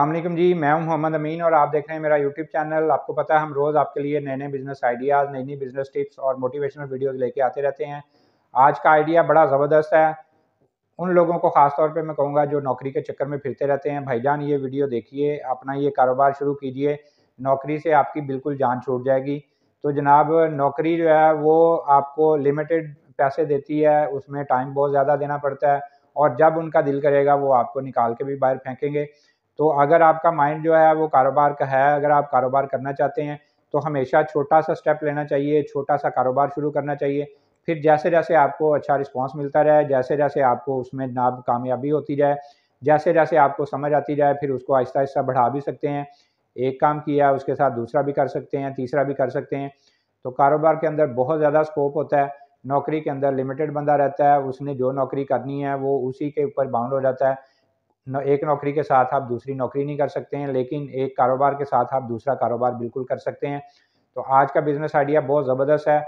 अल्लाम जी मैं हूं मोहम्मद अमीन और आप देख रहे हैं मेरा यूट्यूब चैनल आपको पता है हम रोज़ आपके लिए नए नए बिज़नेस आइडियाज़ नई नई बिज़नेस टिप्स और मोटिवेशनल वीडियोज़ लेके आते रहते हैं आज का आइडिया बड़ा ज़बरदस्त है उन लोगों को ख़ास तौर पे मैं कहूँगा जो नौकरी के चक्कर में फिरते रहते हैं भाईजान ये वीडियो देखिए अपना ये कारोबार शुरू कीजिए नौकरी से आपकी बिल्कुल जान छूट जाएगी तो जनाब नौकरी जो है वो आपको लिमिटेड पैसे देती है उसमें टाइम बहुत ज़्यादा देना पड़ता है और जब उनका दिल करेगा वो आपको निकाल के भी बाहर फेंकेंगे तो अगर आपका माइंड जो है वो कारोबार का है अगर आप कारोबार करना चाहते हैं तो हमेशा छोटा सा स्टेप लेना चाहिए छोटा सा कारोबार शुरू करना चाहिए फिर जैसे जैसे आपको अच्छा रिस्पॉन्स मिलता रहे जैसे जैसे आपको उसमें नाब कामयाबी होती जाए जैसे जैसे आपको समझ आती जाए फिर उसको आहिस्ता आहिस्ता बढ़ा भी सकते हैं एक काम किया उसके साथ दूसरा भी कर सकते हैं तीसरा भी कर सकते हैं तो कारोबार के अंदर बहुत ज़्यादा स्कोप होता है नौकरी के अंदर लिमिटेड बंदा रहता है उसने जो नौकरी करनी है वो उसी के ऊपर बाउंड हो जाता है एक नौकरी के साथ आप दूसरी नौकरी नहीं कर सकते हैं लेकिन एक कारोबार के साथ आप दूसरा कारोबार बिल्कुल कर सकते हैं तो आज का बिज़नेस आइडिया बहुत ज़बरदस्त है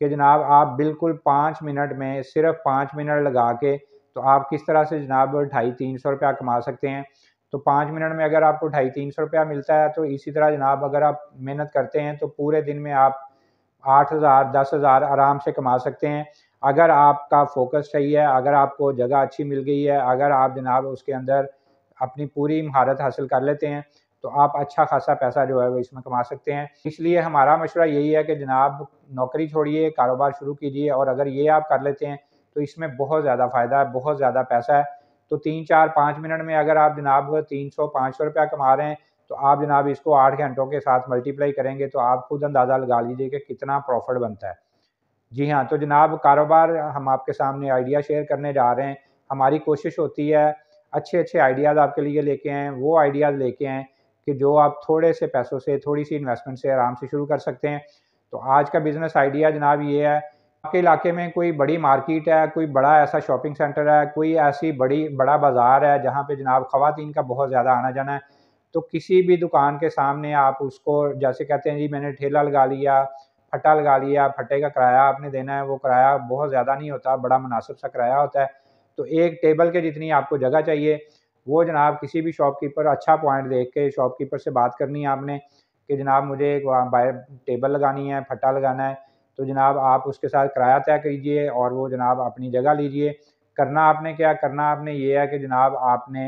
कि जनाब आप बिल्कुल पाँच मिनट में सिर्फ पाँच मिनट लगा के तो आप किस तरह से जनाब ढाई तीन सौ रुपया कमा सकते हैं तो पाँच मिनट में अगर आपको ढाई तीन सौ रुपया मिलता है तो इसी तरह जनाब अगर आप मेहनत करते हैं तो पूरे दिन में आप आठ हज़ार दस हज़ार आराम से कमा सकते हैं अगर आपका फोकस सही है अगर आपको जगह अच्छी मिल गई है अगर आप जनाब उसके अंदर अपनी पूरी महारत हासिल कर लेते हैं तो आप अच्छा खासा पैसा जो है वो इसमें कमा सकते हैं इसलिए हमारा मशवरा यही है कि जनाब नौकरी छोड़िए कारोबार शुरू कीजिए और अगर ये आप कर लेते हैं तो इसमें बहुत ज़्यादा फ़ायदा है बहुत ज़्यादा पैसा है तो तीन चार पाँच मिनट में अगर आप जनाब तीन सौ पाँच सौ रुपया कमा रहे हैं तो आप जनाब इसको आठ घंटों के साथ मल्टीप्लाई करेंगे तो आप खुद अंदाज़ा लगा लीजिए कि कितना प्रॉफिट बनता है जी हाँ तो जनाब कारोबार हम आपके सामने आइडिया शेयर करने जा रहे हैं हमारी कोशिश होती है अच्छे अच्छे आइडियाज़ आपके लिए लेके आएँ वो आइडियाज़ लेके आएँ कि जो आप थोड़े से पैसों से थोड़ी सी इन्वेस्टमेंट से आराम से शुरू कर सकते हैं तो आज का बिज़नेस आइडिया जनाब ये है आपके इलाके में कोई बड़ी मार्केट है कोई बड़ा ऐसा शॉपिंग सेंटर है कोई ऐसी बड़ी बड़ा बाज़ार है जहाँ पे जनाब ख़वातीन का बहुत ज़्यादा आना जाना है तो किसी भी दुकान के सामने आप उसको जैसे कहते हैं जी मैंने ठेला लगा लिया फटा लगा लिया फटे का किराया आपने देना है वो किराया बहुत ज़्यादा नहीं होता बड़ा मुनासिब सा किराया होता है तो एक टेबल के जितनी आपको जगह चाहिए वो जनाब किसी भी शॉपकीपर अच्छा पॉइंट देख के शॉपकीपर से बात करनी है आपने कि जनाब मुझे एक बाहर टेबल लगानी है फटा लगाना है तो जनाब आप उसके साथ किराया तय कीजिए और वो जनाब अपनी जगह लीजिए करना आपने क्या करना आपने ये है कि जनाब आपने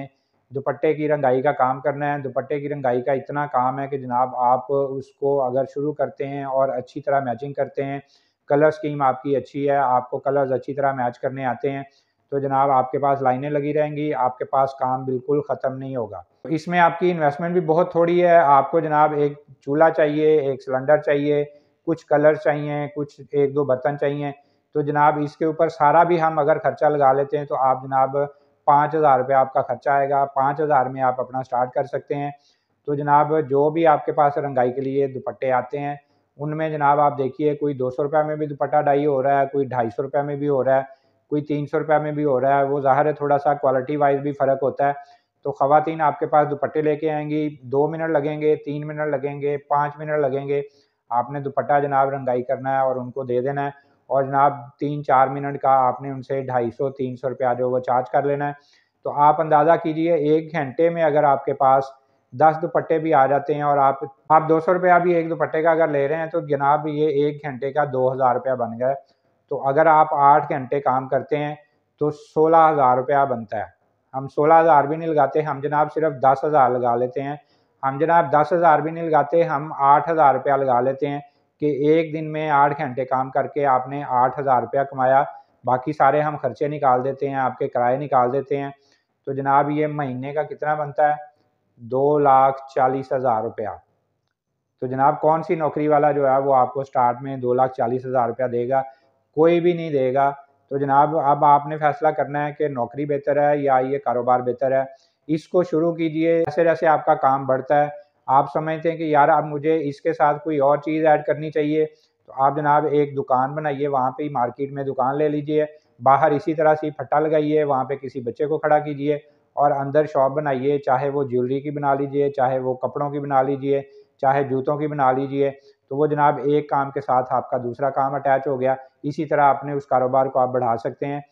दुपट्टे की रंगाई का काम करना है दुपट्टे की रंगाई का इतना काम है कि जनाब आप उसको अगर शुरू करते हैं और अच्छी तरह मैचिंग करते हैं कलर स्कीम आपकी अच्छी है आपको कलर्स अच्छी तरह मैच करने आते हैं तो जनाब आपके पास लाइनें लगी रहेंगी आपके पास काम बिल्कुल ख़त्म नहीं होगा इसमें आपकी इन्वेस्टमेंट भी बहुत थोड़ी है आपको जनाब एक चूल्हा चाहिए एक सिलेंडर चाहिए कुछ कलर चाहिए कुछ एक दो बर्तन चाहिए तो जनाब इसके ऊपर सारा भी हम अगर खर्चा लगा लेते हैं तो आप जनाब पाँच हज़ार रुपये आपका खर्चा आएगा पाँच हज़ार में आप अपना स्टार्ट कर सकते हैं तो जनाब जो भी आपके पास रंगाई के लिए दुपट्टे आते हैं उनमें जनाब आप देखिए कोई दो सौ रुपये में भी दुपट्टा डाई हो रहा है कोई ढाई सौ रुपये में भी हो रहा है कोई तीन सौ रुपये में भी हो रहा है वो ज़ाहिर है थोड़ा सा क्वालिटी वाइज भी फ़र्क होता है तो ख़वान आपके पास दुपट्टे लेके आएंगी दो मिनट लगेंगे तीन मिनट लगेंगे पाँच मिनट लगेंगे आपने दुपट्टा जनाब रंगाई करना है और उनको दे देना है और जनाब तीन चार मिनट का आपने उनसे ढाई सौ तीन सौ रुपया जो वो चार्ज कर लेना है तो आप अंदाज़ा कीजिए एक घंटे में अगर आपके पास दस दुपट्टे भी आ जाते हैं और आप आप दो सौ रुपया भी एक दुपट्टे का अगर ले रहे हैं तो जनाब ये एक घंटे का दो हज़ार रुपया बन गया तो अगर आप आठ घंटे काम करते हैं तो सोलह हज़ार रुपया बनता है हम सोलह हज़ार भी नहीं लगाते हम जनाब सिर्फ दस हज़ार लगा लेते हैं हम जनाब दस हज़ार भी नहीं लगाते हम आठ हज़ार रुपया लगा लेते हैं कि एक दिन में आठ घंटे काम करके आपने आठ हज़ार रुपया कमाया बाकी सारे हम खर्चे निकाल देते हैं आपके किराए निकाल देते हैं तो जनाब ये महीने का कितना बनता है दो लाख चालीस हज़ार रुपया तो जनाब कौन सी नौकरी वाला जो है वो आपको स्टार्ट में दो लाख चालीस हज़ार रुपया देगा कोई भी नहीं देगा तो जनाब अब आपने फैसला करना है कि नौकरी बेहतर है या ये कारोबार बेहतर है इसको शुरू कीजिए जैसे जैसे आपका काम बढ़ता है आप समझते हैं कि यार अब मुझे इसके साथ कोई और चीज़ ऐड करनी चाहिए तो आप जनाब एक दुकान बनाइए वहाँ पे ही मार्केट में दुकान ले लीजिए बाहर इसी तरह से फट्टा लगाइए वहाँ पे किसी बच्चे को खड़ा कीजिए और अंदर शॉप बनाइए चाहे वो ज्वेलरी की बना लीजिए चाहे वो कपड़ों की बना लीजिए चाहे जूतों की बना लीजिए तो वो जनाब एक काम के साथ आपका दूसरा काम अटैच हो गया इसी तरह अपने उस कारोबार को आप बढ़ा सकते हैं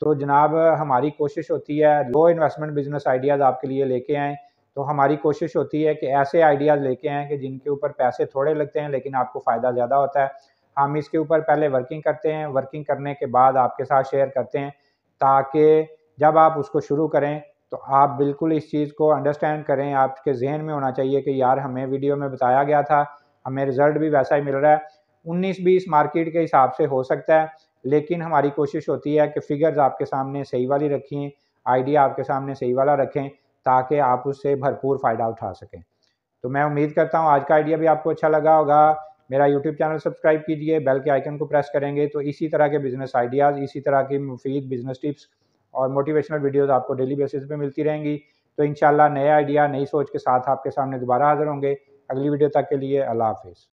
तो जनाब हमारी कोशिश होती है लो इन्वेस्टमेंट बिजनेस आइडियाज़ आपके लिए लेके आएँ तो हमारी कोशिश होती है कि ऐसे आइडियाज़ लेके आए कि जिनके ऊपर पैसे थोड़े लगते हैं लेकिन आपको फ़ायदा ज़्यादा होता है हम इसके ऊपर पहले वर्किंग करते हैं वर्किंग करने के बाद आपके साथ शेयर करते हैं ताकि जब आप उसको शुरू करें तो आप बिल्कुल इस चीज़ को अंडरस्टैंड करें आपके जहन में होना चाहिए कि यार हमें वीडियो में बताया गया था हमें रिज़ल्ट भी वैसा ही मिल रहा है उन्नीस बीस मार्केट के हिसाब से हो सकता है लेकिन हमारी कोशिश होती है कि फ़िगर्स आपके सामने सही वाली रखें आइडिया आपके सामने सही वाला रखें ताकि आप उससे भरपूर फ़ायदा उठा सकें तो मैं उम्मीद करता हूँ आज का आइडिया भी आपको अच्छा लगा होगा मेरा यूट्यूब चैनल सब्सक्राइब कीजिए बेल के आइकन को प्रेस करेंगे तो इसी तरह के बिज़नेस आइडियाज़ इसी तरह की मुफीद बिज़नेस टिप्स और मोटिवेशनल वीडियोज़ आपको डेली बेसिस पे मिलती रहेंगी तो इन नए आइडिया नई सोच के साथ आपके सामने दोबारा हाजिर होंगे अगली वीडियो तक के लिए अल्लाह हाफिज़